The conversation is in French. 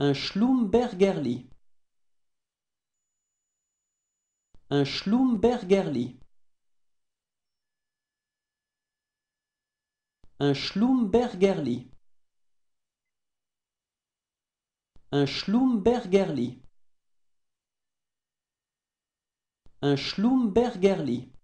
Un Schlumbergerli. Un Schlumbergerli. Un Schlumbergerli. Un Schlumbergerli. Un Schlumbergerli.